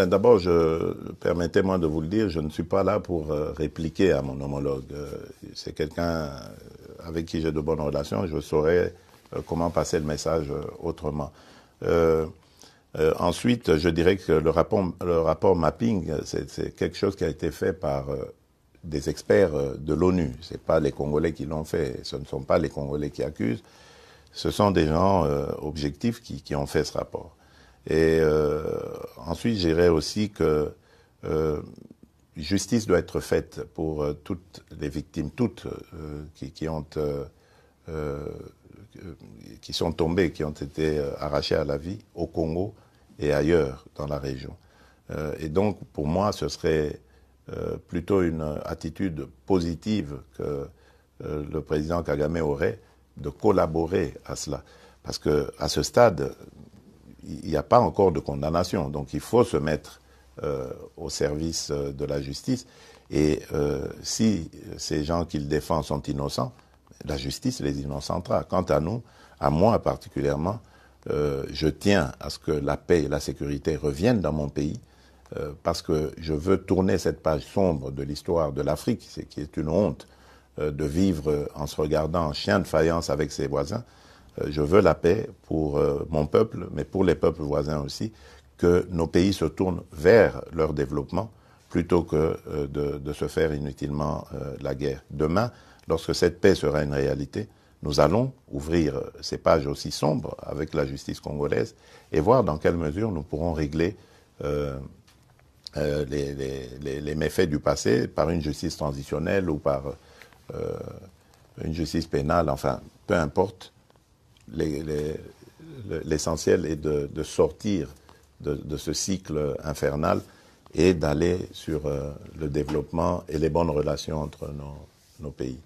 Ben, d'abord, je permettez-moi de vous le dire, je ne suis pas là pour euh, répliquer à mon homologue. Euh, c'est quelqu'un euh, avec qui j'ai de bonnes relations. Je saurais comment passer le message autrement. ensuite, je dirais que le rapport, le rapport mapping, c'est quelque chose qui a été fait par des experts de l'ONU. Ce pas les Congolais qui l'ont fait. Ce ne sont pas les Congolais qui accusent. Ce sont des gens objectifs qui, qui ont fait ce rapport. Et ensuite, je aussi que euh, justice doit être faite pour euh, toutes les victimes, toutes euh, qui, qui, ont, qui sont tombées, qui ont été arrachées à la vie au Congo et ailleurs dans la région. et donc, pour moi, ce serait plutôt une attitude positive que le président Kagame aurait de collaborer à cela. Parce que à ce stade, il n'y a pas encore de condamnation. Donc il faut se mettre euh, au service euh, de la justice. Et euh, si ces gens qu'il défendent sont innocents, la justice les innocentera. Quant à nous, à moi particulièrement, je tiens à ce que la paix et la sécurité reviennent dans mon pays parce que je veux tourner cette page sombre de l'histoire de l'Afrique, qui est une honte de vivre en se regardant en chien de faïence avec ses voisins. Euh, je veux la paix pour euh, mon peuple, mais pour les peuples voisins aussi, que nos pays se tournent vers leur développement plutôt que euh, de, se faire inutilement la guerre. Demain, lorsque cette paix sera une réalité, nous allons ouvrir ces pages aussi sombres avec la justice congolaise et voir dans quelle mesure nous pourrons régler les, méfaits du passé par une justice transitionnelle ou par une justice pénale, enfin, peu importe l'essentiel est de, sortir de, ce cycle infernal et d'aller sur euh, le développement et les bonnes relations entre nos pays.